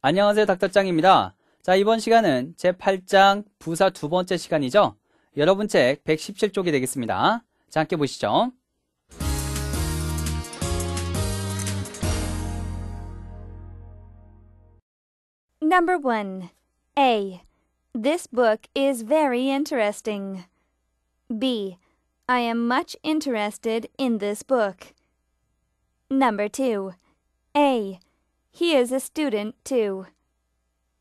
안녕하세요 닥터짱입니다. 자 이번 시간은 제8장 부사 두 번째 시간이죠. 여러분 책 117쪽이 되겠습니다. 자 함께 보시죠. Number 1. A. This book is very interesting. B. I am much interested in this book. Number 2. A. He is a student too.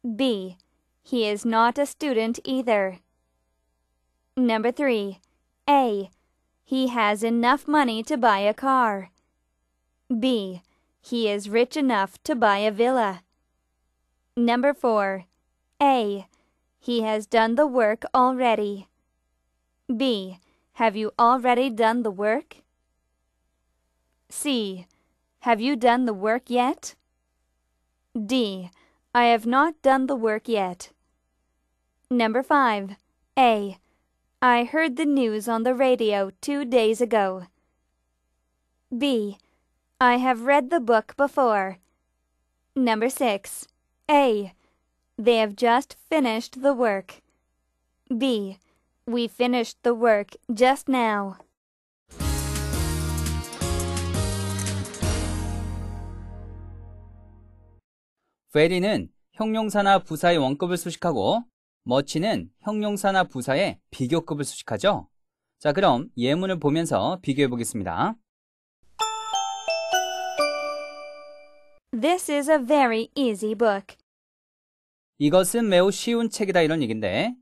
B. He is not a student either. Number 3. A. He has enough money to buy a car. B. He is rich enough to buy a villa. Number 4. A. He has done the work already. B. Have you already done the work? C. Have you done the work yet? D. I have not done the work yet. Number 5. A. I heard the news on the radio two days ago. B. I have read the book before. Number 6. A. They have just finished the work. B. We finished the work just now. very는 형용사나 부사의 원급을 수식하고 much는 형용사나 부사의 비교급을 수식하죠. 자, 그럼 예문을 보면서 비교해 보겠습니다. This is a very easy book. 이것은 매우 쉬운 책이다 이런 얘기인데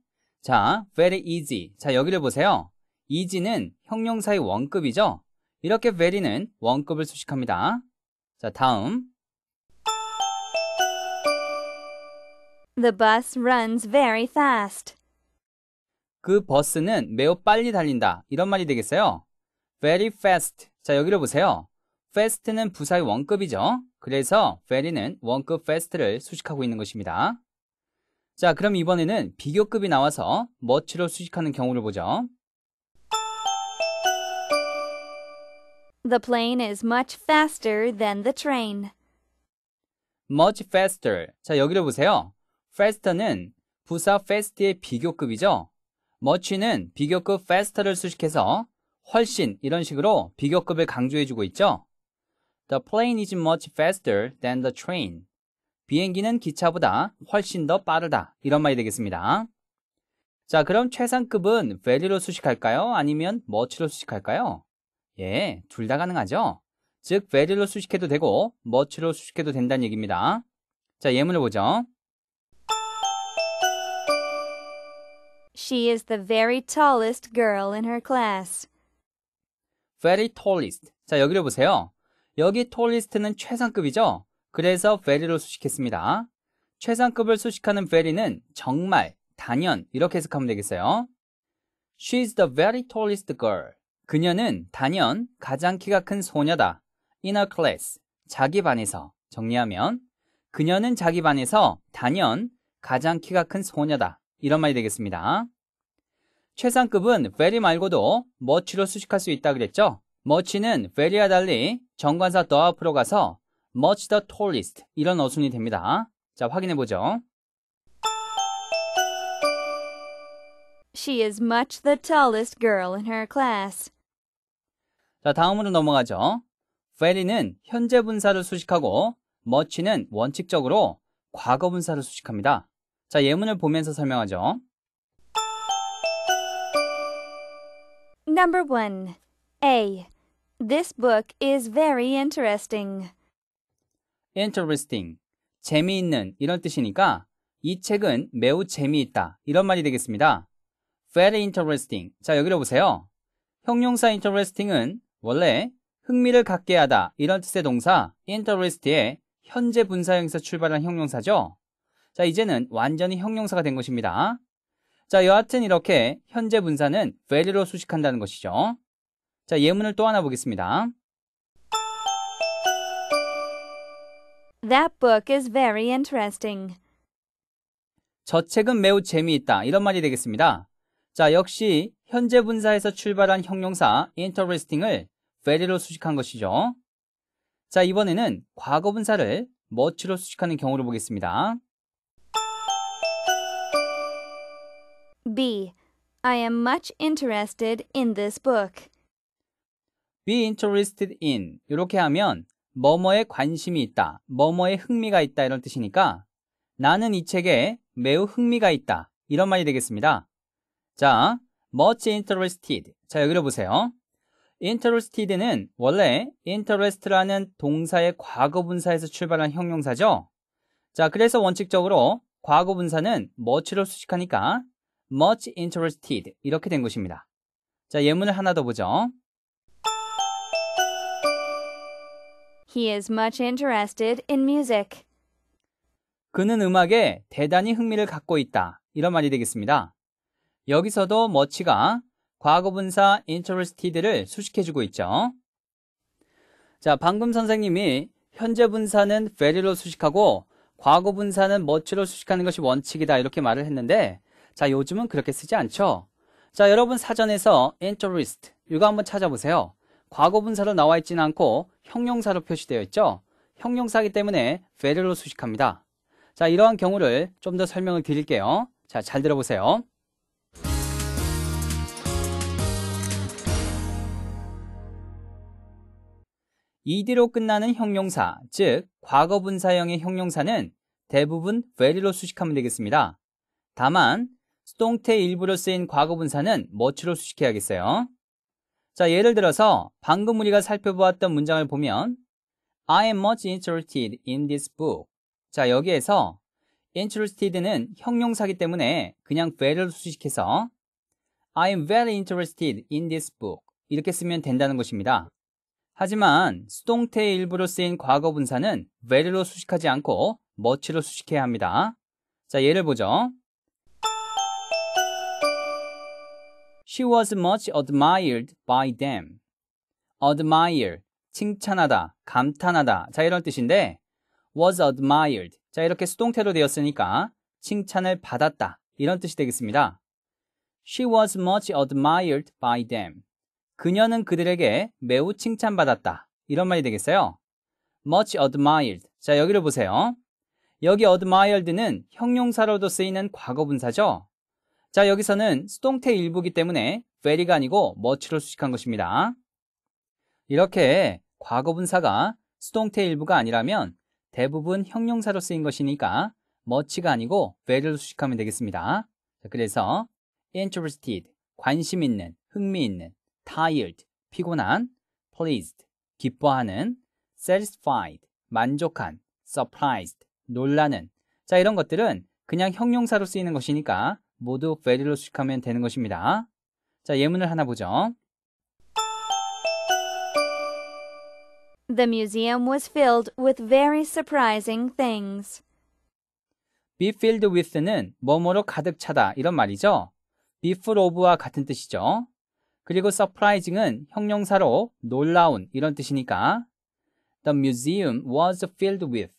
자, very easy. 자, 여기를 보세요. easy는 형용사의 원급이죠. 이렇게 very는 원급을 수식합니다. 자, 다음 The bus runs very fast. 그 버스는 매우 빨리 달린다. 이런 말이 되겠어요. very fast. 자, 여기를 보세요. fast는 부사의 원급이죠. 그래서 very는 원급 fast를 수식하고 있는 것입니다. 자, 그럼 이번에는 비교급이 나와서 much로 수식하는 경우를 보죠. The plane is much faster than the train. much faster. 자, 여기를 보세요. faster는 부사 fast의 비교급이죠. much는 비교급 faster를 수식해서 훨씬 이런 식으로 비교급을 강조해주고 있죠. The plane is much faster than the train. 비행기는 기차보다 훨씬 더 빠르다. 이런 말이 되겠습니다. 자, 그럼 최상급은 v a l u 로 수식할까요? 아니면 much로 수식할까요? 예, 둘 다 가능하죠. 즉, v a l u 로 수식해도 되고 much로 수식해도 된다는 얘기입니다. 자, 예문을 보죠. She is the very tallest girl in her class. very tallest. 자, 여기를 보세요. 여기 tallest는 최상급이죠? 그래서 very로 수식했습니다. 최상급을 수식하는 very는 정말, 단연 이렇게 해석하면 되겠어요. She's i the very tallest girl. 그녀는 단연 가장 키가 큰 소녀다. In her class. 자기 반에서. 정리하면 그녀는 자기 반에서 단연 가장 키가 큰 소녀다. 이런 말이 되겠습니다. 최상급은 very 말고도 much로 수식할 수 있다 그랬죠? much는 very와 달리 정관사 더 앞으로 가서 much the tallest 이런 어순이 됩니다. 자, 확인해 보죠. She is much the tallest girl in her class. 자, 다음으로 넘어가죠. very는 현재 분사를 수식하고 much는 원칙적으로 과거 분사를 수식합니다. 자, 예문을 보면서 설명하죠. Number 1. A. This book is very interesting. interesting. 재미있는 이런 뜻이니까 이 책은 매우 재미있다. 이런 말이 되겠습니다. very interesting. 자, 여기를 보세요. 형용사 interesting은 원래 흥미를 갖게 하다 이런 뜻의 동사 interest에 현재 분사 형에서 출발한 형용사죠. 자, 이제는 완전히 형용사가 된 것입니다. 자, 여하튼 이렇게 현재 분사는 very로 수식한다는 것이죠. 자, 예문을 또 하나 보겠습니다. That book is very interesting. 저 책은 매우 재미있다. 이런 말이 되겠습니다. 자, 역시 현재 분사에서 출발한 형용사 interesting을 very로 수식한 것이죠. 자, 이번에는 과거 분사를 much로 수식하는 경우를 보겠습니다. B. I am much interested in this book. be interested in 이렇게 하면 뭐뭐에 관심이 있다, 뭐뭐에 흥미가 있다 이런 뜻이니까 나는 이 책에 매우 흥미가 있다 이런 말이 되겠습니다. 자, much interested. 자, 여기를 보세요. interested는 원래 interest라는 동사의 과거분사에서 출발한 형용사죠. 자, 그래서 원칙적으로 과거분사는 m u c h 를 수식하니까 much interested 이렇게 된 것입니다. 자, 예문을 하나 더 보죠. He is much interested in music. 그는 음악에 대단히 흥미를 갖고 있다. 이런 말이 되겠습니다. 여기서도 much가 과거분사 interested를 수식해주고 있죠. 자, 방금 선생님이 현재 분사는 very로 수식하고 과거 분사는 much로 수식하는 것이 원칙이다 이렇게 말을 했는데 자, 요즘은 그렇게 쓰지 않죠? 자, 여러분 사전에서 interest 이거 한번 찾아보세요. 과거분사로 나와 있지는 않고 형용사로 표시되어 있죠. 형용사이기 때문에 very로 수식합니다. 자, 이러한 경우를 좀 더 설명을 드릴게요. 자, 잘 들어보세요. ed로 끝나는 형용사, 즉 과거분사형의 형용사는 대부분 very로 수식하면 되겠습니다. 다만 수동태 일부를 쓰인 과거분사는 머치로 수식해야겠어요. 자, 예를 들어서 방금 우리가 살펴보았던 문장을 보면 I am much interested in this book. 자, 여기에서 interested는 형용사기 때문에 그냥 very를 수식해서 I am very interested in this book. 이렇게 쓰면 된다는 것입니다. 하지만 수동태의 일부로 쓰인 과거 분사는 very로 수식하지 않고 much로 수식해야 합니다. 자, 예를 보죠. She was much admired by them. admire, 칭찬하다, 감탄하다. 자, 이런 뜻인데, was admired. 자, 이렇게 수동태로 되었으니까, 칭찬을 받았다. 이런 뜻이 되겠습니다. She was much admired by them. 그녀는 그들에게 매우 칭찬받았다. 이런 말이 되겠어요. much admired. 자, 여기를 보세요. 여기 admired는 형용사로도 쓰이는 과거분사죠. 자, 여기서는 수동태 일부기 때문에 very가 아니고 much로 수식한 것입니다. 이렇게 과거분사가 수동태 일부가 아니라면 대부분 형용사로 쓰인 것이니까 much가 아니고 very로 수식하면 되겠습니다. 그래서 interested, 관심 있는, 흥미 있는, tired, 피곤한, pleased, 기뻐하는, satisfied, 만족한, surprised, 놀라는 자 이런 것들은 그냥 형용사로 쓰이는 것이니까 모두 very로 수식하면 되는 것입니다. 자, 예문을 하나 보죠. The museum was filled with very surprising things. be filled with는 뭐뭐로 가득 차다 이런 말이죠. be full of와 같은 뜻이죠. 그리고 surprising은 형용사로 놀라운 이런 뜻이니까 the museum was filled with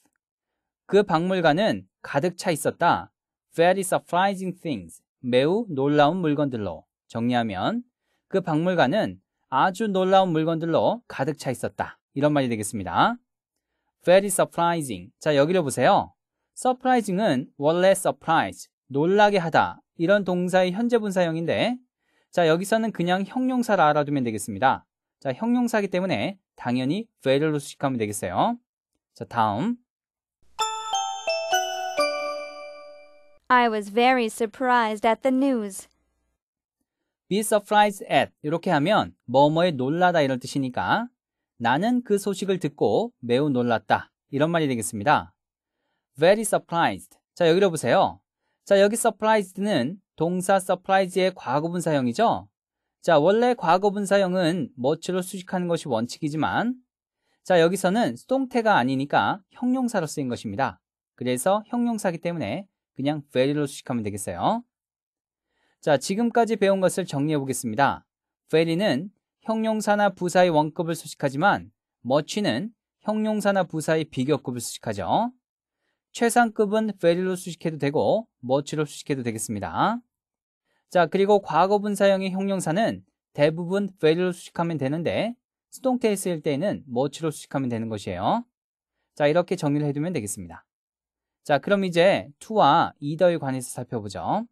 그 박물관은 가득 차 있었다 very surprising things, 매우 놀라운 물건들로 정리하면 그 박물관은 아주 놀라운 물건들로 가득 차 있었다. 이런 말이 되겠습니다. very surprising. 자, 여기를 보세요. surprising은 원래 surprise, 놀라게 하다. 이런 동사의 현재 분사형인데, 자, 여기서는 그냥 형용사를 알아두면 되겠습니다. 자, 형용사기 때문에 당연히 very로 수식하면 되겠어요. 자, 다음. I was very surprised at the news. be surprised at 이렇게 하면 뭐뭐에 놀라다 이럴 뜻이니까 나는 그 소식을 듣고 매우 놀랐다 이런 말이 되겠습니다. very surprised 자 여기로 보세요. 자 여기 surprised는 동사 surprise의 과거분사형이죠. 자 원래 과거분사형은 뭐치로 수식하는 것이 원칙이지만 자 여기서는 수동태가 아니니까 형용사로 쓰인 것입니다. 그래서 형용사기 때문에 그냥 v a l 로 수식하면 되겠어요. 자, 지금까지 배운 것을 정리해 보겠습니다. v a l u 형용사나 부사의 원급을 수식하지만 much는 형용사나 부사의 비교급을 수식하죠. 최상급은 v a l 로 수식해도 되고 much로 수식해도 되겠습니다. 자, 그리고 과거 분사형의 형용사는 대부분 v a l 로 수식하면 되는데 수동태 있일 때에는 much로 수식하면 되는 것이에요. 자, 이렇게 정리를 해두면 되겠습니다. 자, 그럼 이제 to와 either에 관해서 살펴보죠.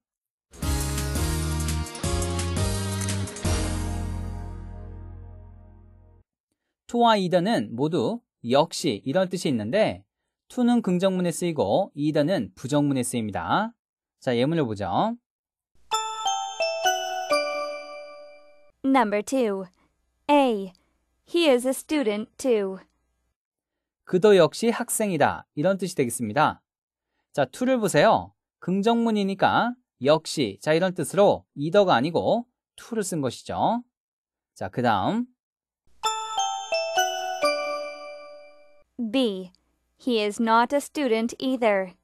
투와이더는 모두 역시 이런 뜻이 있는데 투는 긍정문에 쓰이고 이더는 부정문에 쓰입니다. 자, 예문을 보죠. Number 2. A. He is a student too. 그도 역시 학생이다. 이런 뜻이 되겠습니다. 자, t 를 보세요. 긍정문이니까 역시 자 이런 뜻으로 이더가 아니고 t 를쓴 것이죠. 자, 그 다음 B. He is not a student either.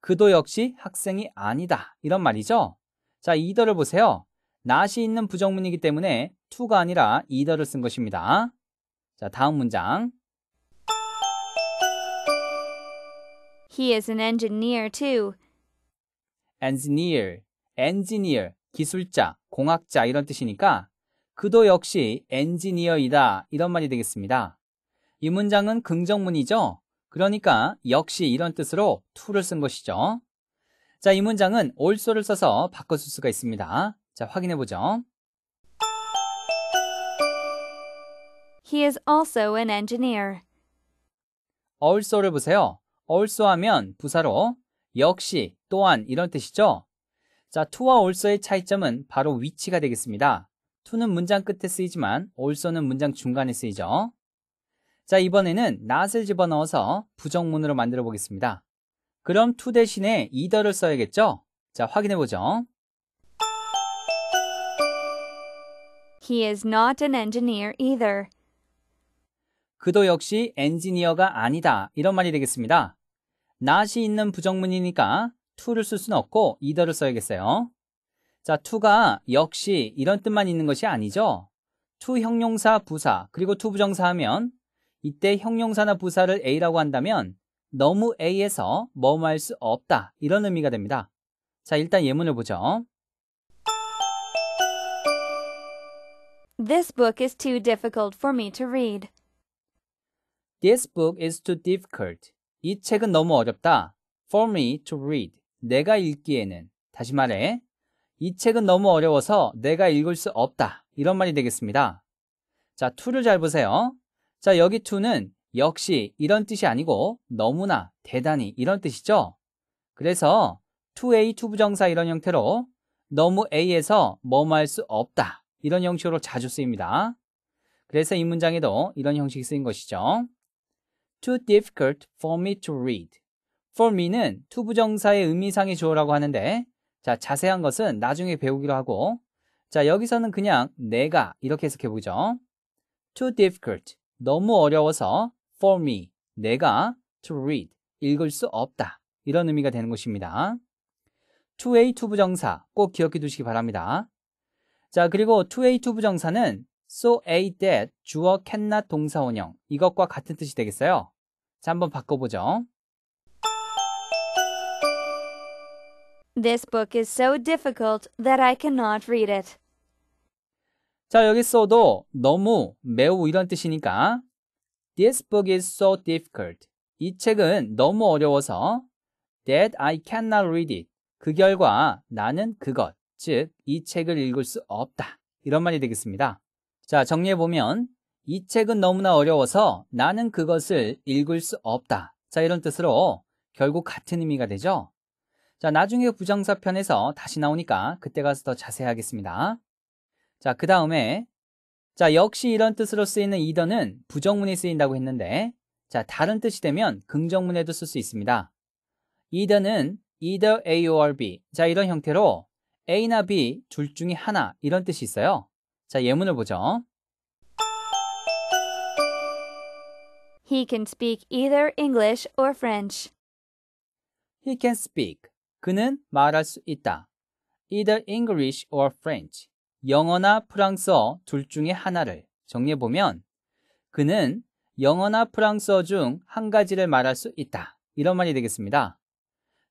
그도 역시 학생이 아니다. 이런 말이죠. 자, 이더를 보세요. not이 있는 부정문이기 때문에 to가 아니라 이더를 쓴 것입니다. 자, 다음 문장. He is an engineer too. engineer, engineer, 기술자, 공학자 이런 뜻이니까 그도 역시 엔지니어이다 이런 말이 되겠습니다. 이 문장은 긍정문이죠. 그러니까 역시 이런 뜻으로 to를 쓴 것이죠. 자, 이 문장은 also를 써서 바꿔 쓸 수가 있습니다. 자, 확인해 보죠. He is also an engineer. also를 보세요. also 하면 부사로 역시 또한 이런 뜻이죠. 자, to와 also의 차이점은 바로 위치가 되겠습니다. to는 문장 끝에 쓰이지만 also는 문장 중간에 쓰이죠. 자, 이번에는 not을 집어넣어서 부정문으로 만들어 보겠습니다. 그럼 to 대신에 either를 써야겠죠? 자, 확인해 보죠. He is not an engineer either. 그도 역시 엔지니어가 아니다. 이런 말이 되겠습니다. not이 있는 부정문이니까 to를 쓸 수는 없고 either를 써야겠어요. 자, to가 역시 이런 뜻만 있는 것이 아니죠. to 형용사, 부사, 그리고 to 부정사 하면 이때 형용사나 부사를 a라고 한다면 너무 a에서 뭐뭐 할수 없다 이런 의미가 됩니다. 자, 일단 예문을 보죠. This book is too difficult for me to read. This book is too difficult. 이 책은 너무 어렵다. For me to read. 내가 읽기에는. 다시 말해. 이 책은 너무 어려워서 내가 읽을 수 없다. 이런 말이 되겠습니다. 자, to를 잘 보세요. 자, 여기 to는 역시 이런 뜻이 아니고 너무나 대단히 이런 뜻이죠. 그래서 to의 투부정사 이런 형태로 너무 a에서 뭐뭐 할 수 없다. 이런 형식으로 자주 쓰입니다. 그래서 이 문장에도 이런 형식이 쓰인 것이죠. too difficult for me to read. for me는 투부정사의 의미상의 주어라고 하는데 자, 자세한 것은 나중에 배우기로 하고 자, 여기서는 그냥 내가 이렇게 해석해 보죠. too difficult. 너무 어려워서 for me. 내가 to read. 읽을 수 없다. 이런 의미가 되는 것입니다. to a to 부정사 꼭 기억해 두시기 바랍니다. 자, 그리고 to a to 부정사는 so a that 주어 캔나 동사원형 이것과 같은 뜻이 되겠어요. 자, 한번 바꿔보죠. This book is so difficult that I cannot read it. 자, 여기 써도 너무, 매우 이런 뜻이니까 This book is so difficult. 이 책은 너무 어려워서 that I cannot read it. 그 결과 나는 그것, 즉 이 책을 읽을 수 없다. 이런 말이 되겠습니다. 자, 정리해보면 이 책은 너무나 어려워서 나는 그것을 읽을 수 없다. 자, 이런 뜻으로 결국 같은 의미가 되죠. 자, 나중에 부정사 편에서 다시 나오니까 그때 가서 더 자세히 하겠습니다. 자, 그 다음에 자, 역시 이런 뜻으로 쓰이는 이더는 부정문에 쓰인다고 했는데 자, 다른 뜻이 되면 긍정문에도 쓸 수 있습니다. 이더는 either A or B 자, 이런 형태로 A나 B 둘 중에 하나 이런 뜻이 있어요. 자, 예문을 보죠. He can speak either English or French. He can speak. 그는 말할 수 있다. Either English or French. 영어나 프랑스어 둘 중에 하나를 정리해 보면 그는 영어나 프랑스어 중 한 가지를 말할 수 있다. 이런 말이 되겠습니다.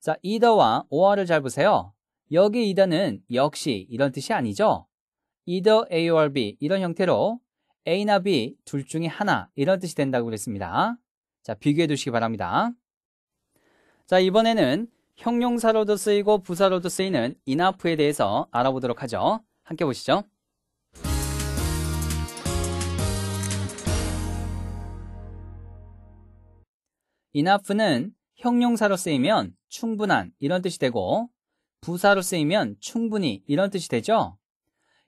자, either와 or를 잘 보세요. 여기 either는 역시 이런 뜻이 아니죠. either A or B 이런 형태로 A나 B 둘 중에 하나 이런 뜻이 된다고 그랬습니다. 자, 비교해 두시기 바랍니다. 자, 이번에는 형용사로도 쓰이고 부사로도 쓰이는 enough에 대해서 알아보도록 하죠. 함께 보시죠. 이나프는 형용사로 쓰이면 충분한 이런 뜻이 되고 부사로 쓰이면 충분히 이런 뜻이 되죠.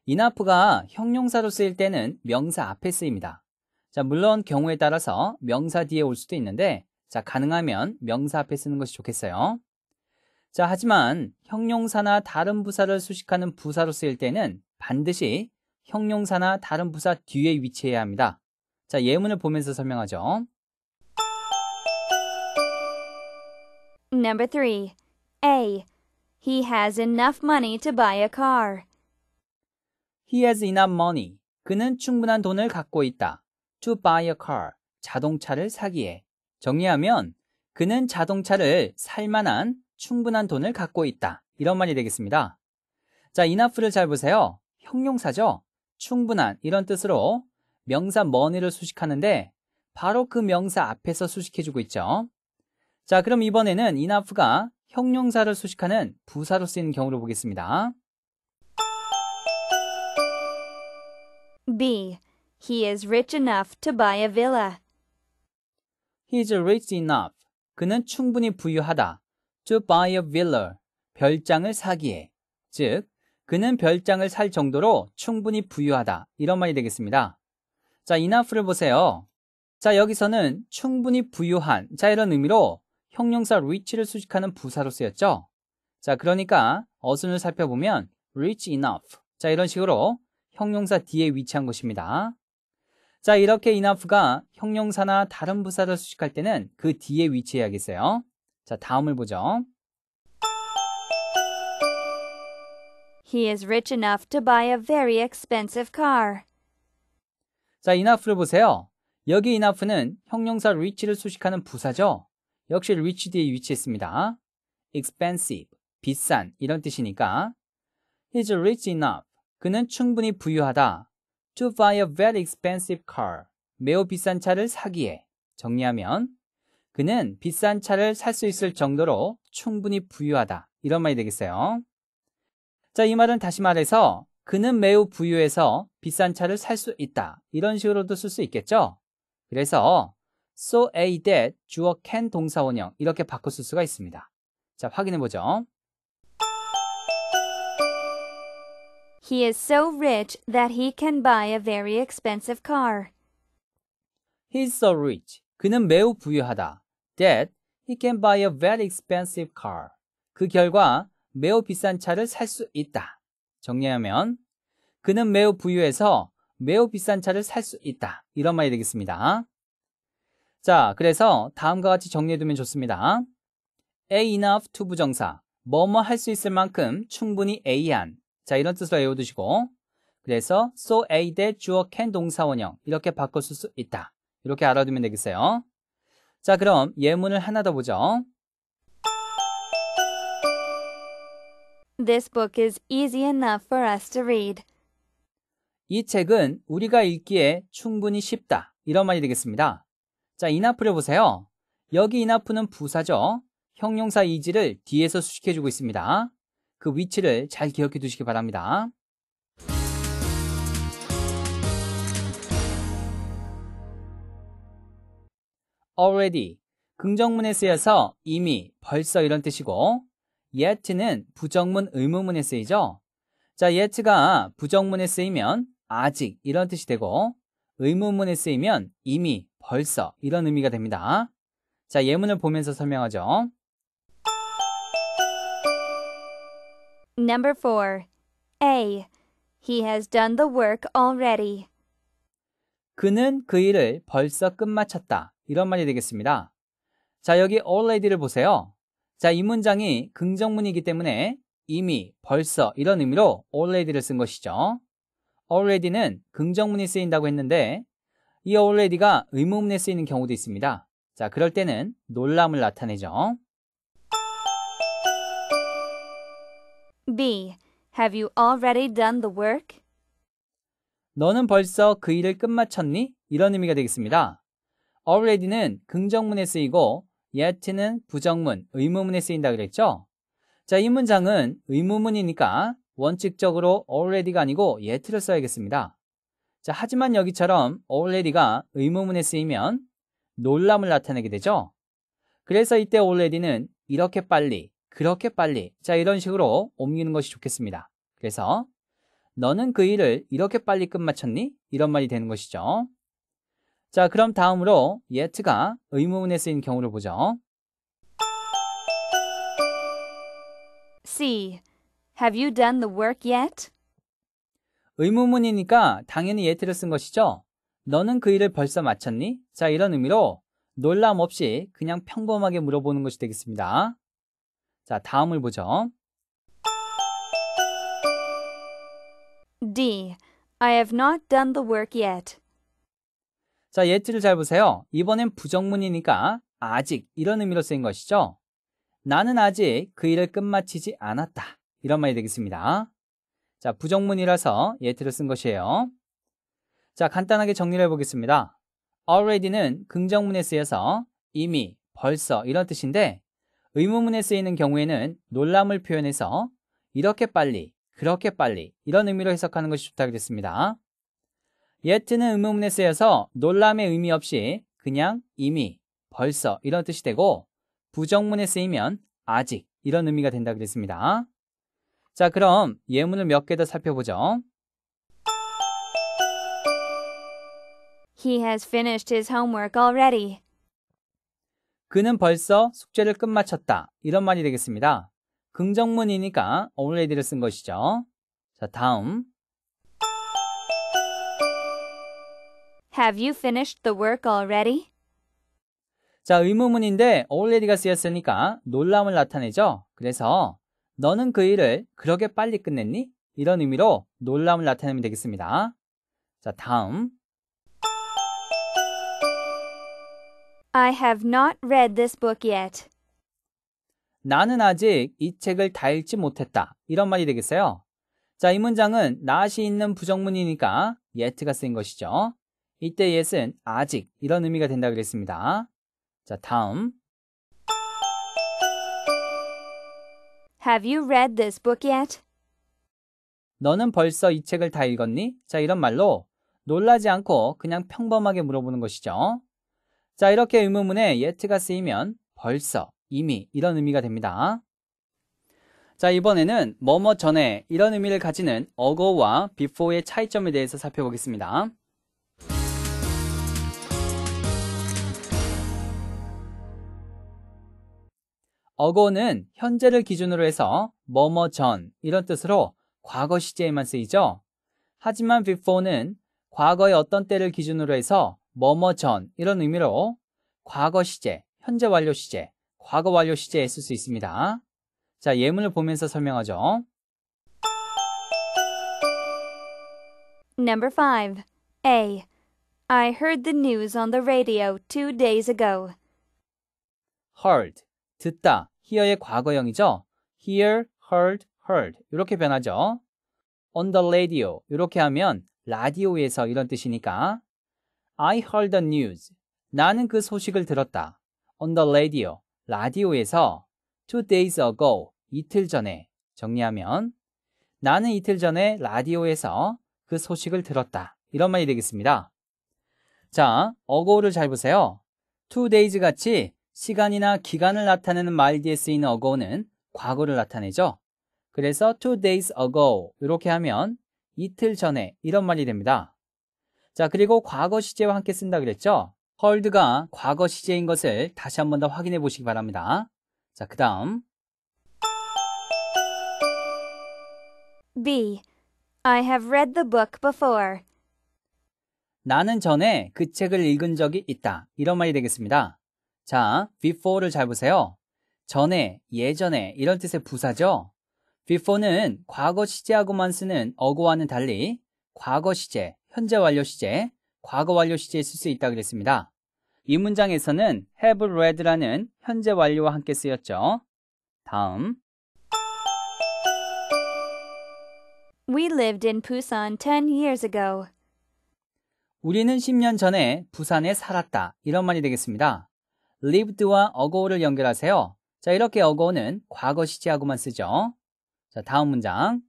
이나프가 형용사로 쓰일 때는 명사 앞에 쓰입니다. 자, 물론 경우에 따라서 명사 뒤에 올 수도 있는데, 자, 가능하면 명사 앞에 쓰는 것이 좋겠어요. 자, 하지만 형용사나 다른 부사를 수식하는 부사로 쓰일 때는 반드시 형용사나 다른 부사 뒤에 위치해야 합니다. 자, 예문을 보면서 설명하죠. Number 3. A. He has enough money to buy a car. He has enough money. 그는 충분한 돈을 갖고 있다. To buy a car. 자동차를 사기에. 정리하면 그는 자동차를 살 만한 충분한 돈을 갖고 있다. 이런 말이 되겠습니다. 자, enough를 잘 보세요. 형용사죠. 충분한 이런 뜻으로 명사 money를 수식하는데 바로 그 명사 앞에서 수식해주고 있죠. 자, 그럼 이번에는 enough가 형용사를 수식하는 부사로 쓰이는 경우를 보겠습니다. B. He is rich enough to buy a villa. He is rich enough. 그는 충분히 부유하다. To buy a villa. 별장을 사기에. 즉, 그는 별장을 살 정도로 충분히 부유하다. 이런 말이 되겠습니다. 자, enough를 보세요. 자, 여기서는 충분히 부유한. 자, 이런 의미로 형용사 rich를 수식하는 부사로 쓰였죠. 자, 그러니까 어순을 살펴보면 rich enough. 자, 이런 식으로 형용사 뒤에 위치한 것입니다. 자, 이렇게 enough가 형용사나 다른 부사를 수식할 때는 그 뒤에 위치해야겠어요. 자, 다음을 보죠. He is rich enough to buy a very expensive car. 자, enough를 보세요. 여기 enough는 형용사 rich를 수식하는 부사죠. 역시 rich 뒤에 위치했습니다. expensive, 비싼 이런 뜻이니까 he's rich enough, 그는 충분히 부유하다. To buy a very expensive car. 매우 비싼 차를 사기에. 정리하면 그는 비싼 차를 살 수 있을 정도로 충분히 부유하다. 이런 말이 되겠어요. 자, 이 말은 다시 말해서 그는 매우 부유해서 비싼 차를 살 수 있다. 이런 식으로도 쓸 수 있겠죠? 그래서 so a that 주어 can 동사원형 이렇게 바꿔 쓸 수가 있습니다. 자, 확인해 보죠. He is so rich that he can buy a very expensive car. He's so rich. 그는 매우 부유하다. That he can buy a very expensive car. 그 결과 매우 비싼 차를 살 수 있다. 정리하면 그는 매우 부유해서 매우 비싼 차를 살 수 있다. 이런 말이 되겠습니다. 자, 그래서 다음과 같이 정리해두면 좋습니다. a enough to 부정사. 뭐뭐 할 수 있을 만큼 충분히 A한 자, 이런 뜻으로 외워두시고 그래서 so a 대 주어 can 동사원형 이렇게 바꿀 수 있다. 이렇게 알아두면 되겠어요. 자, 그럼 예문을 하나 더 보죠. This book is easy enough for us to read. 이 책은 우리가 읽기에 충분히 쉽다. 이런 말이 되겠습니다. 자, 이나프를 보세요. 여기 이나프는 부사죠. 형용사 이지를 뒤에서 수식해주고 있습니다. 그 위치를 잘 기억해 두시기 바랍니다. already 긍정문에 쓰여서 이미 벌써 이런 뜻이고 yet는 부정문 의문문에 쓰이죠. 자, yet가 부정문에 쓰이면 아직 이런 뜻이 되고 의문문에 쓰이면 이미 벌써 이런 의미가 됩니다. 자, 예문을 보면서 설명하죠. Number 4. A. He has done the work already. 그는 그 일을 벌써 끝마쳤다. 이런 말이 되겠습니다. 자, 여기 already를 보세요. 자, 이 문장이 긍정문이기 때문에 이미, 벌써 이런 의미로 already를 쓴 것이죠. already는 긍정문이 쓰인다고 했는데 이 already가 의문문에 쓰이는 경우도 있습니다. 자, 그럴 때는 놀람을 나타내죠. B. Have you already done the work? 너는 벌써 그 일을 끝마쳤니? 이런 의미가 되겠습니다. already는 긍정문에 쓰이고 yet는 부정문, 의무문에 쓰인다 그랬죠? 자, 이 문장은 의무문이니까 원칙적으로 already가 아니고 yet를 써야겠습니다. 자, 하지만 여기처럼 already가 의무문에 쓰이면 놀람을 나타내게 되죠? 그래서 이때 already는 이렇게 빨리 그렇게 빨리. 자, 이런 식으로 옮기는 것이 좋겠습니다. 그래서 너는 그 일을 이렇게 빨리 끝마쳤니? 이런 말이 되는 것이죠. 자, 그럼 다음으로 yet가 의문문에 쓰인 경우를 보죠. C. Have you done the work yet? 의문문이니까 당연히 yet를 쓴 것이죠. 너는 그 일을 벌써 마쳤니? 자, 이런 의미로 놀람 없이 그냥 평범하게 물어보는 것이 되겠습니다. 자, 다음을 보죠. D. I have not done the work yet. 자, yet를 잘 보세요. 이번엔 부정문이니까 아직 이런 의미로 쓰인 것이죠. 나는 아직 그 일을 끝마치지 않았다. 이런 말이 되겠습니다. 자, 부정문이라서 yet를 쓴 것이에요. 자, 간단하게 정리를 해보겠습니다. already는 긍정문에 쓰여서 이미, 벌써 이런 뜻인데 의문문에 쓰이는 경우에는 놀람을 표현해서 이렇게 빨리, 그렇게 빨리 이런 의미로 해석하는 것이 좋다고 됐습니다. yet는 의문문에 쓰여서 놀람의 의미 없이 그냥 이미, 벌써 이런 뜻이 되고 부정문에 쓰이면 아직 이런 의미가 된다고 됐습니다. 자, 그럼 예문을 몇 개 더 살펴보죠. He has finished his homework already. 그는 벌써 숙제를 끝마쳤다. 이런 말이 되겠습니다. 긍정문이니까 already를 쓴 것이죠. 자, 다음. Have you finished the work already? 자, 의문문인데 already가 쓰였으니까 놀람을 나타내죠. 그래서 너는 그 일을 그렇게 빨리 끝냈니? 이런 의미로 놀람을 나타내면 되겠습니다. 자, 다음. I have not read this book yet. 나는 아직 이 책을 다 읽지 못했다. 이런 말이 되겠어요. 자, 이 문장은 not이 있는 부정문이니까 yet가 쓰인 것이죠. 이때 yet은 아직 이런 의미가 된다 그랬습니다. 자, 다음. Have you read this book yet? 너는 벌써 이 책을 다 읽었니? 자, 이런 말로 놀라지 않고 그냥 평범하게 물어보는 것이죠. 자, 이렇게 의문문에 yet가 쓰이면 벌써, 이미 이런 의미가 됩니다. 자, 이번에는 뭐뭐 전에 이런 의미를 가지는 어거와 before의 차이점에 대해서 살펴보겠습니다. 어고는 현재를 기준으로 해서 뭐뭐 전 이런 뜻으로 과거 시제에만 쓰이죠. 하지만 before는 과거의 어떤 때를 기준으로 해서 뭐뭐 전 이런 의미로 과거 시제, 현재 완료 시제, 과거 완료 시제에 쓸 수 있습니다. 자, 예문을 보면서 설명하죠. Number 5. A. I heard the news on the radio two days ago. heard 듣다 hear의 과거형이죠. hear, heard, heard 이렇게 변하죠. on the radio 이렇게 하면 라디오에서 이런 뜻이니까 I heard the news. 나는 그 소식을 들었다. On the radio. 라디오에서 two days ago. 이틀 전에. 정리하면 나는 이틀 전에 라디오에서 그 소식을 들었다. 이런 말이 되겠습니다. 자, 어고를 잘 보세요. two days 같이 시간이나 기간을 나타내는 말 뒤에 쓰이는 어고는 과거를 나타내죠. 그래서 two days ago 이렇게 하면 이틀 전에 이런 말이 됩니다. 자, 그리고 과거 시제와 함께 쓴다 그랬죠? 헐드가 과거 시제인 것을 다시 한 번 더 확인해 보시기 바랍니다. 자, 그 다음 B. I have read the book before. 나는 전에 그 책을 읽은 적이 있다. 이런 말이 되겠습니다. 자, before를 잘 보세요. 전에, 예전에 이런 뜻의 부사죠. before는 과거 시제하고만 쓰는 어구와는 달리 과거 시제, 현재 완료 시제, 과거 완료 시제에 쓸 수 있다 고 그랬습니다. 이 문장에서는 have read라는 현재 완료와 함께 쓰였죠. 다음 We lived in Busan 10 years ago. 우리는 10년 전에 부산에 살았다. 이런 말이 되겠습니다. lived와 ago를 연결하세요. 자, 이렇게 ago는 과거 시제하고만 쓰죠. 자, 다음 문장.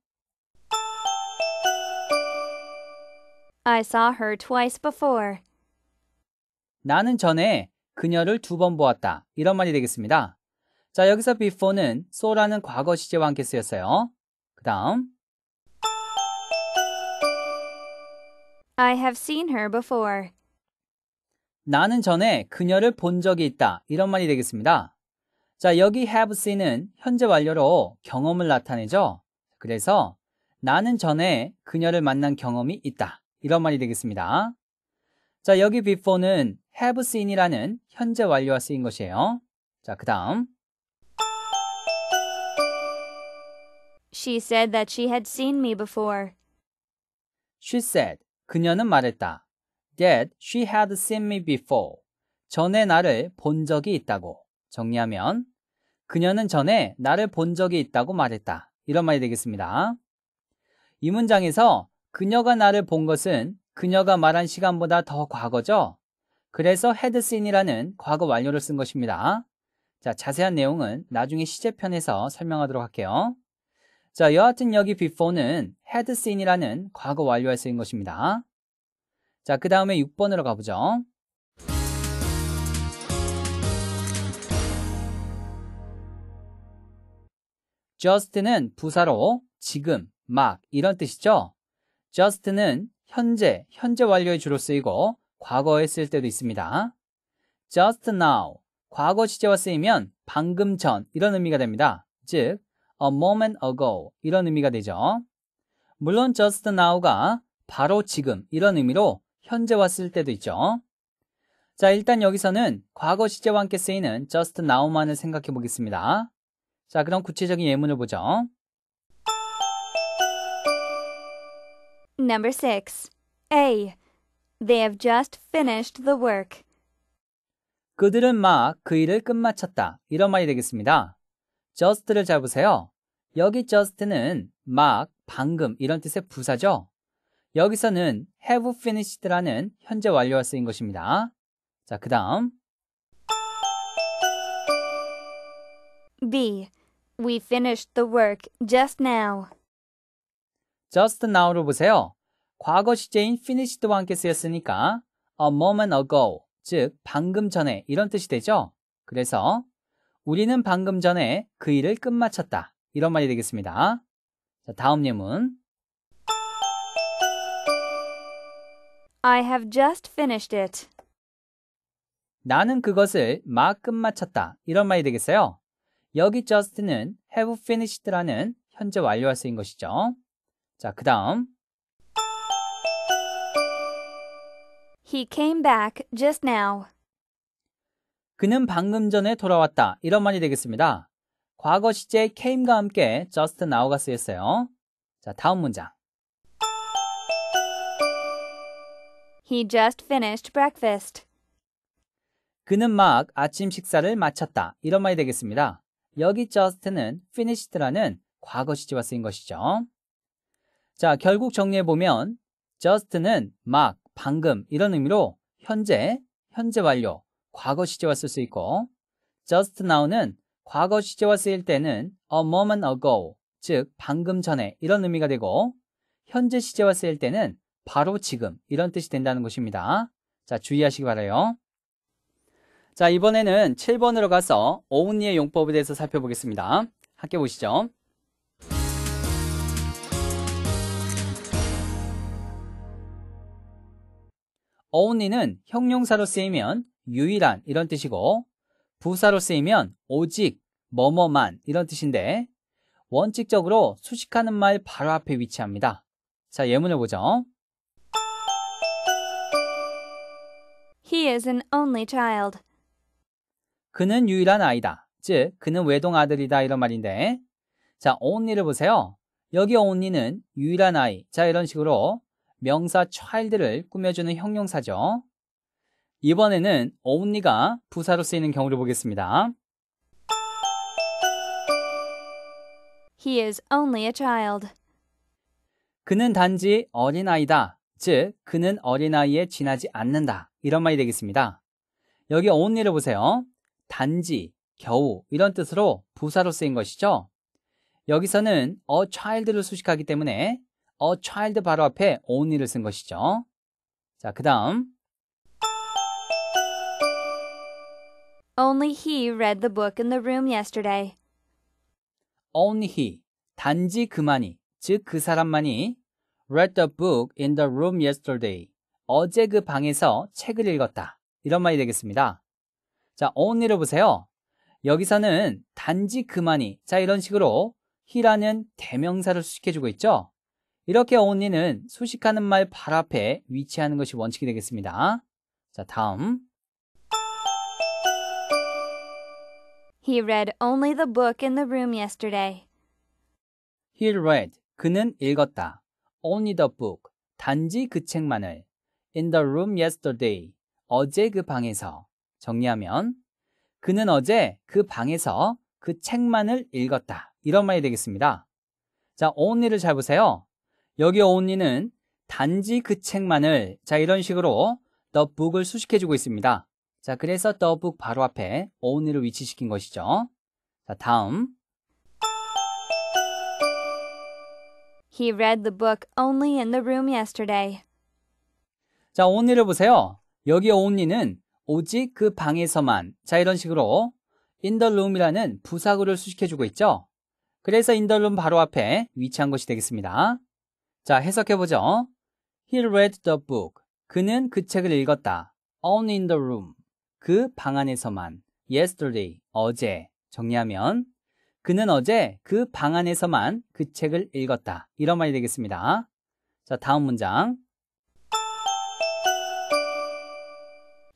I saw her twice before. 나는 전에 그녀를 두 번 보았다. 이런 말이 되겠습니다. 자, 여기서 before는 so라는 과거 시제와 함께 쓰였어요. 그 다음 I have seen her before. 나는 전에 그녀를 본 적이 있다. 이런 말이 되겠습니다. 자, 여기 have seen은 현재 완료로 경험을 나타내죠. 그래서 나는 전에 그녀를 만난 경험이 있다. 이런 말이 되겠습니다. 자, 여기 before는 have seen이라는 현재 완료와 쓰인 것이에요. 자, 그 다음. She said that she had seen me before. She said, 그녀는 말했다. That she had seen me before. 전에 나를 본 적이 있다고. 정리하면, 그녀는 전에 나를 본 적이 있다고 말했다. 이런 말이 되겠습니다. 이 문장에서 그녀가 나를 본 것은 그녀가 말한 시간보다 더 과거죠? 그래서 had seen이라는 과거 완료를 쓴 것입니다. 자, 자세한 내용은 나중에 시제편에서 설명하도록 할게요. 자, 여하튼 여기 before는 had seen이라는 과거 완료에 쓰인 것입니다. 자, 그 다음에 6번으로 가보죠. just는 부사로 지금, 막 이런 뜻이죠. just는 현재, 현재 완료에 주로 쓰이고 과거에 쓸 때도 있습니다. just now, 과거 시제와 쓰이면 방금 전 이런 의미가 됩니다. 즉, a moment ago 이런 의미가 되죠. 물론 just now가 바로 지금 이런 의미로 현재 왔을 때도 있죠. 자, 일단 여기서는 과거 시제와 함께 쓰이는 just now만을 생각해 보겠습니다. 자, 그럼 구체적인 예문을 보죠. Number 6. A. They have just finished the work. 그들은 막 그 일을 끝마쳤다. 이런 말이 되겠습니다. just를 잘 보세요. 여기 just는 막, 방금 이런 뜻의 부사죠. 여기서는 have finished라는 현재 완료가 쓰인 것입니다. 자, 그 다음. B. We finished the work just now. just now를 보세요. 과거 시제인 finished와 함께 쓰였으니까 a moment ago, 즉 방금 전에 이런 뜻이 되죠. 그래서 우리는 방금 전에 그 일을 끝마쳤다. 이런 말이 되겠습니다. 자, 다음 예문. I have just finished it. 나는 그것을 막 끝마쳤다. 이런 말이 되겠어요. 여기 just는 have finished라는 현재 완료와 쓰인 것이죠. 자, 그 다음. He came back just now. 그는 방금 전에 돌아왔다. 이런 말이 되겠습니다. 과거 시제 came과 함께 just now가 쓰였어요. 자, 다음 문장. He just finished breakfast. 그는 막 아침 식사를 마쳤다. 이런 말이 되겠습니다. 여기 just는 finished라는 과거 시제와 쓰인 것이죠. 자, 결국 정리해보면 just는 막, 방금 이런 의미로 현재, 현재 완료, 과거 시제와 쓸 수 있고 just now는 과거 시제와 쓰일 때는 a moment ago, 즉 방금 전에 이런 의미가 되고 현재 시제와 쓰일 때는 바로 지금 이런 뜻이 된다는 것입니다. 자, 주의하시기 바라요. 자, 이번에는 7번으로 가서 어운이의 용법에 대해서 살펴보겠습니다. 함께 보시죠. 어언니는 형용사로 쓰이면 유일한 이런 뜻이고 부사로 쓰이면 오직, 뭐뭐만 이런 뜻인데 원칙적으로 수식하는 말 바로 앞에 위치합니다. 자, 예문을 보죠. He is an only child. 그는 유일한 아이다. 즉, 그는 외동 아들이다 이런 말인데 자, only를 보세요. 여기 only는 유일한 아이. 자, 이런 식으로 명사 child를 꾸며주는 형용사죠. 이번에는 only가 부사로 쓰이는 경우를 보겠습니다. He is only a child. 그는 단지 어린아이다. 즉, 그는 어린아이에 지나지 않는다. 이런 말이 되겠습니다. 여기 only를 보세요. 단지, 겨우 이런 뜻으로 부사로 쓰인 것이죠. 여기서는 a child를 수식하기 때문에 a child 바로 앞에 only를 쓴 것이죠. 자, 그 다음 Only he read the book in the room yesterday. Only he, 단지 그만이, 즉 그 사람만이 read the book in the room yesterday. 어제 그 방에서 책을 읽었다. 이런 말이 되겠습니다. 자, only를 보세요. 여기서는 단지 그만이, 자 이런 식으로 he라는 대명사를 수식해주고 있죠. 이렇게 only는 수식하는 말 발 앞에 위치하는 것이 원칙이 되겠습니다. 자, 다음. He read only the book in the room yesterday. He read. 그는 읽었다. Only the book. 단지 그 책만을. In the room yesterday. 어제 그 방에서. 정리하면 그는 어제 그 방에서 그 책만을 읽었다. 이런 말이 되겠습니다. 자, only를 잘 보세요. 여기 어온니는 단지 그 책만을 자 이런 식으로 the book을 수식해주고 있습니다. 자 그래서 the book 바로 앞에 어온니를 위치시킨 것이죠. 자 다음 He read the book only in the room yesterday. 자 어온니를 보세요. 여기 어온니는 오직 그 방에서만 자 이런 식으로 in the room이라는 부사구를 수식해주고 있죠. 그래서 in the room 바로 앞에 위치한 것이 되겠습니다. 자, 해석해보죠. He read the book. 그는 그 책을 읽었다. On in the room. 그 방 안에서만. Yesterday. 어제. 정리하면 그는 어제 그 방 안에서만 그 책을 읽었다. 이런 말이 되겠습니다. 자, 다음 문장.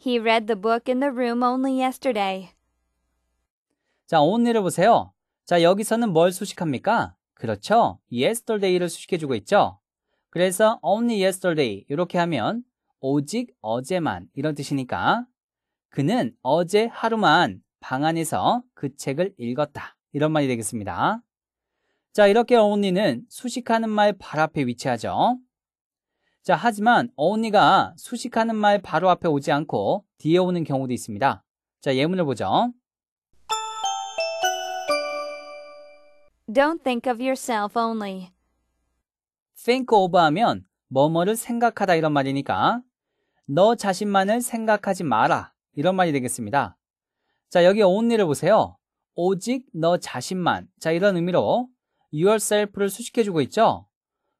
He read the book in the room only yesterday. 자, 오늘 l y 보세요. 자, 여기서는 뭘 수식합니까? 그렇죠? yesterday를 수식해주고 있죠? 그래서 only yesterday 이렇게 하면 오직 어제만 이런 뜻이니까 그는 어제 하루만 방 안에서 그 책을 읽었다 이런 말이 되겠습니다. 자 이렇게 only는 수식하는 말 바로 앞에 위치하죠. 자 하지만 only가 수식하는 말 바로 앞에 오지 않고 뒤에 오는 경우도 있습니다. 자 예문을 보죠. Don't think of yourself only. think of 하면 뭐뭐를 생각하다 이런 말이니까 너 자신만을 생각하지 마라 이런 말이 되겠습니다. 자, 여기 only를 보세요. 오직 너 자신만. 자, 이런 의미로 yourself를 수식해 주고 있죠.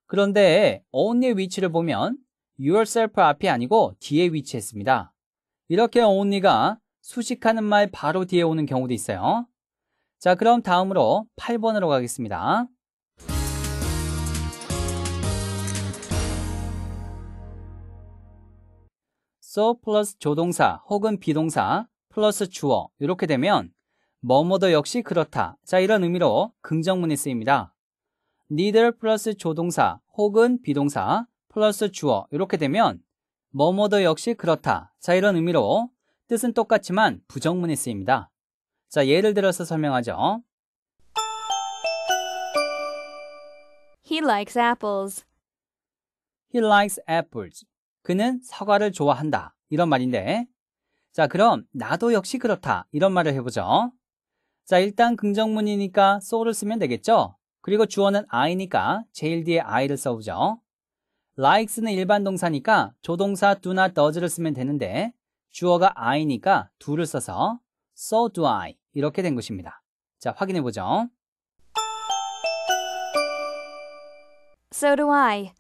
그런데 only의 위치를 보면 yourself 앞이 아니고 뒤에 위치했습니다. 이렇게 only가 수식하는 말 바로 뒤에 오는 경우도 있어요. 자, 그럼 다음으로 8번으로 가겠습니다. so 플러스 조동사 혹은 비동사 플러스 주어 이렇게 되면 뭐뭐도 역시 그렇다. 자, 이런 의미로 긍정문이 쓰입니다. neither 플러스 조동사 혹은 비동사 플러스 주어 이렇게 되면 뭐뭐도 역시 그렇다. 자, 이런 의미로 뜻은 똑같지만 부정문이 쓰입니다. 자, 예를 들어서 설명하죠. He likes apples. He likes apples. 그는 사과를 좋아한다. 이런 말인데. 자, 그럼 나도 역시 그렇다. 이런 말을 해보죠. 자, 일단 긍정문이니까 so를 쓰면 되겠죠? 그리고 주어는 I니까 제일 뒤에 I를 써보죠. likes는 일반 동사니까 조동사 do나 does를 쓰면 되는데 주어가 I니까 do를 써서 So do I. 이렇게 된 것입니다. 자, 확인해 보죠. So do I.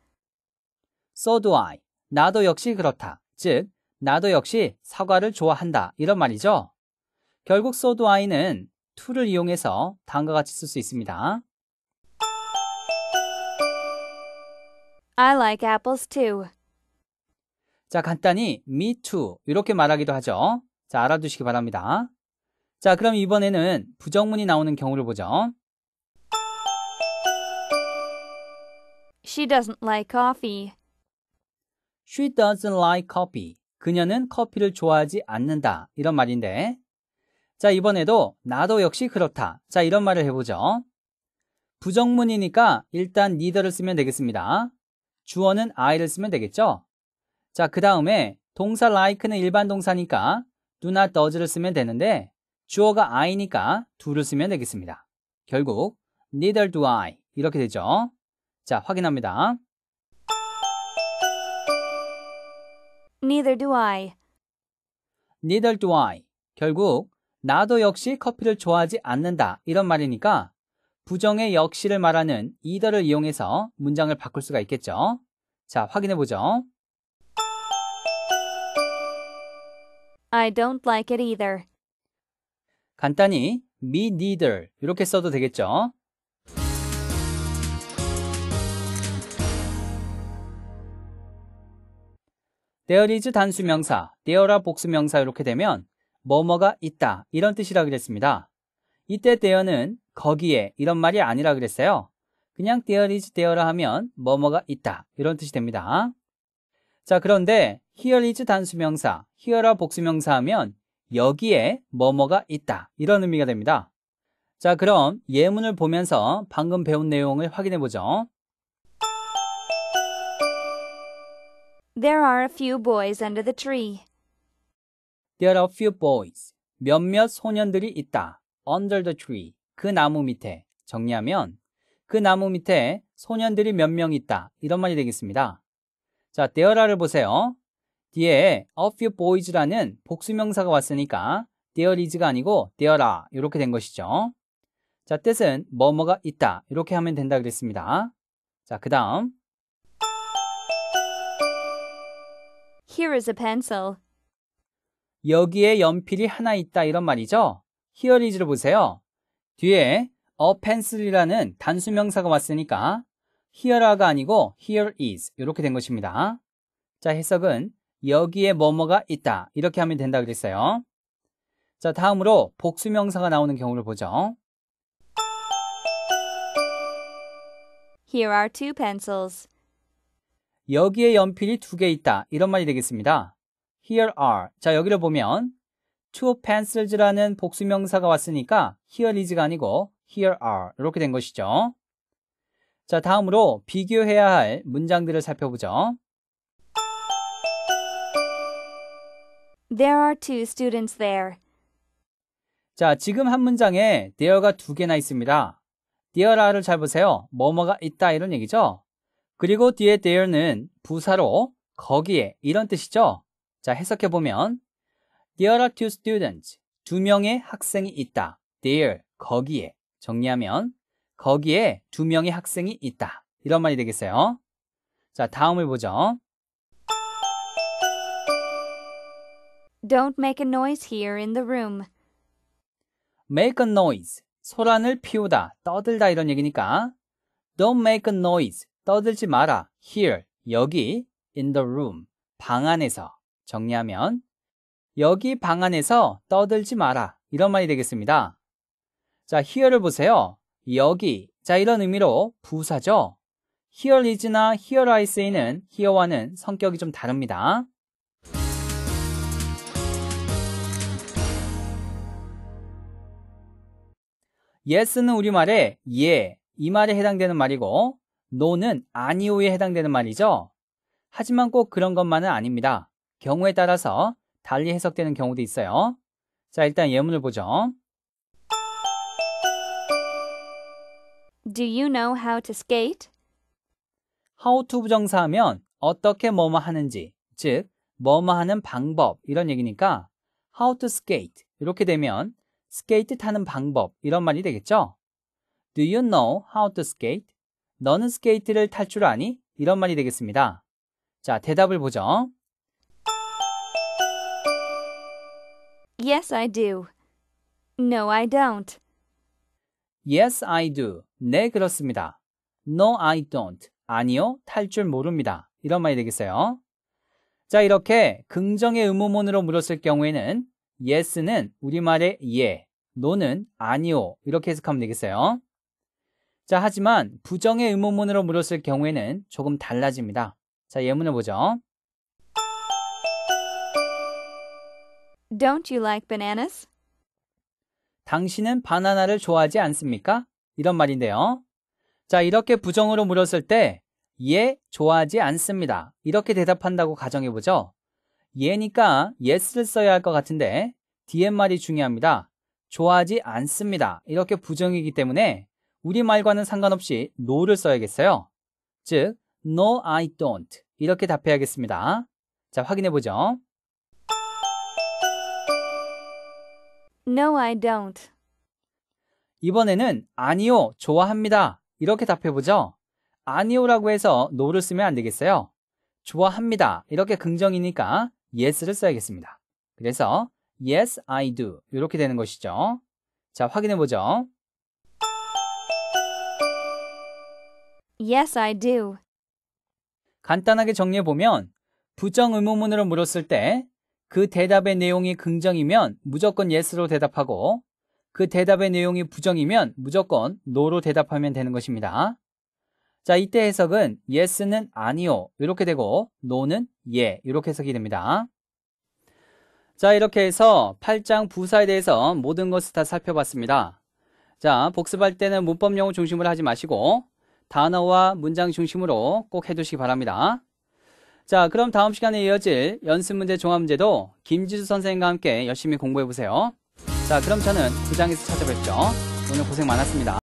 So do I. 나도 역시 그렇다. 즉, 나도 역시 사과를 좋아한다. 이런 말이죠. 결국 so do I는 to를 이용해서 다음과 같이 쓸 수 있습니다. I like apples too. 자, 간단히 me too 이렇게 말하기도 하죠. 자, 알아두시기 바랍니다. 자, 그럼 이번에는 부정문이 나오는 경우를 보죠. She doesn't like coffee. She doesn't like coffee. 그녀는 커피를 좋아하지 않는다. 이런 말인데. 자, 이번에도 나도 역시 그렇다. 자, 이런 말을 해보죠. 부정문이니까 일단 neither를 쓰면 되겠습니다. 주어는 I를 쓰면 되겠죠? 자, 그 다음에 동사 like는 일반 동사니까 do not does를 쓰면 되는데 주어가 I니까 do를 쓰면 되겠습니다. 결국 neither do I 이렇게 되죠. 자, 확인합니다. neither do I neither do I 결국 나도 역시 커피를 좋아하지 않는다 이런 말이니까 부정의 역시를 말하는 e i t h e r 를 이용해서 문장을 바꿀 수가 있겠죠. 자, 확인해 보죠. I don't like it either. 간단히 me neither 이렇게 써도 되겠죠. there is 단수명사, there라 복수명사 이렇게 되면 뭐뭐가 있다 이런 뜻이라 그랬습니다. 이때 there는 거기에 이런 말이 아니라 그랬어요. 그냥 there is there라 하면 뭐뭐가 있다 이런 뜻이 됩니다. 자 그런데 here is 단수명사, here라 복수명사 하면 여기에 뭐뭐가 있다. 이런 의미가 됩니다. 자, 그럼 예문을 보면서 방금 배운 내용을 확인해 보죠. There are a few boys under the tree. There are a few boys. 몇몇 소년들이 있다. Under the tree. 그 나무 밑에. 정리하면 그 나무 밑에 소년들이 몇 명 있다. 이런 말이 되겠습니다. 자, there are를 보세요. 뒤에 a few boys라는 복수명사가 왔으니까 there is가 아니고 there are 이렇게 된 것이죠. 자, 뜻은 뭐뭐가 있다 이렇게 하면 된다 그랬습니다. 자, 그 다음 Here is a pencil. 여기에 연필이 하나 있다 이런 말이죠. Here is를 보세요. 뒤에 a pencil이라는 단수명사가 왔으니까 here가 아니고 here is 이렇게 된 것입니다. 자, 해석은 여기에 뭐뭐가 있다. 이렇게 하면 된다 그랬어요. 자, 다음으로 복수명사가 나오는 경우를 보죠. Here are two pencils. 여기에 연필이 두 개 있다. 이런 말이 되겠습니다. Here are. 자, 여기를 보면 two pencils라는 복수명사가 왔으니까 here is가 아니고 here are. 이렇게 된 것이죠. 자, 다음으로 비교해야 할 문장들을 살펴보죠. There are two students there. 자, 지금 한 문장에 there가 두 개나 있습니다. there a 를잘 보세요. 뭐뭐가 있다 이런 얘기죠. 그리고 뒤에 there는 부사로 거기에 이런 뜻이죠. 자, 해석해 보면 there are two students. 두 명의 학생이 있다. there 거기에 정리하면 거기에 두 명의 학생이 있다. 이런 말이 되겠어요. 자, 다음을 보죠. Don't make a noise here in the room. Make a noise. 소란을 피우다, 떠들다 이런 얘기니까. Don't make a noise. 떠들지 마라. Here. 여기. In the room. 방 안에서. 정리하면. 여기 방 안에서 떠들지 마라. 이런 말이 되겠습니다. 자, here를 보세요. 여기. 자, 이런 의미로 부사죠. here is나 here I say는 here와는 성격이 좀 다릅니다. yes는 우리말에 예, 이 말에 해당되는 말이고 no는 아니오에 해당되는 말이죠. 하지만 꼭 그런 것만은 아닙니다. 경우에 따라서 달리 해석되는 경우도 있어요. 자, 일단 예문을 보죠. Do you know how to skate? how to 부정사하면 어떻게 뭐뭐 하는지, 즉 뭐뭐 하는 방법 이런 얘기니까 how to skate 이렇게 되면 스케이트 타는 방법 이런 말이 되겠죠? Do you know how to skate? 너는 스케이트를 탈 줄 아니? 이런 말이 되겠습니다. 자, 대답을 보죠. Yes, I do. No, I don't. Yes, I do. 네, 그렇습니다. No, I don't. 아니요, 탈 줄 모릅니다. 이런 말이 되겠어요. 자, 이렇게 긍정의 의문문으로 물었을 경우에는 yes는 우리말의 예, no는 아니오 이렇게 해석하면 되겠어요. 자, 하지만 부정의 의문문으로 물었을 경우에는 조금 달라집니다. 자, 예문을 보죠. Don't you like bananas? 당신은 바나나를 좋아하지 않습니까? 이런 말인데요. 자, 이렇게 부정으로 물었을 때, 예, 좋아하지 않습니다. 이렇게 대답한다고 가정해보죠. 예니까 yes를 써야 할 것 같은데 뒤에 말이 중요합니다. 좋아하지 않습니다. 이렇게 부정이기 때문에 우리말과는 상관없이 no를 써야겠어요. 즉, no, I don't. 이렇게 답해야겠습니다. 자, 확인해 보죠. No, I don't. 이번에는 아니요, 좋아합니다. 이렇게 답해 보죠. 아니요라고 해서 no를 쓰면 안 되겠어요. 좋아합니다. 이렇게 긍정이니까 yes를 써야겠습니다. 그래서 yes I do 이렇게 되는 것이죠. 자, 확인해 보죠. Yes, I do. 간단하게 정리해 보면 부정 의문문으로 물었을 때 그 대답의 내용이 긍정이면 무조건 yes로 대답하고 그 대답의 내용이 부정이면 무조건 no로 대답하면 되는 것입니다. 자, 이때 해석은 yes는 아니요 이렇게 되고 no는 예 이렇게 해석이 됩니다. 자 이렇게 해서 8장 부사에 대해서 모든 것을 다 살펴봤습니다. 자 복습할 때는 문법 용어 중심으로 하지 마시고 단어와 문장 중심으로 꼭 해두시기 바랍니다. 자 그럼 다음 시간에 이어질 연습문제 종합문제도 김지수 선생님과 함께 열심히 공부해보세요. 자 그럼 저는 부장에서 찾아뵙죠. 오늘 고생 많았습니다.